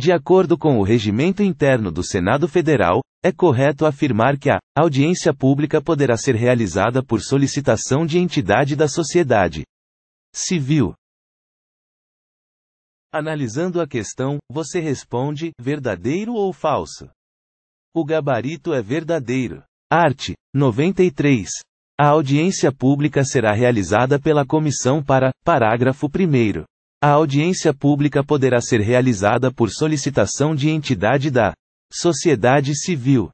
De acordo com o regimento interno do Senado Federal, é correto afirmar que a audiência pública poderá ser realizada por solicitação de entidade da sociedade civil. Analisando a questão, você responde: verdadeiro ou falso? O gabarito é verdadeiro. Art. 93. A audiência pública será realizada pela comissão para, parágrafo 1. A audiência pública poderá ser realizada por solicitação de entidade da sociedade civil.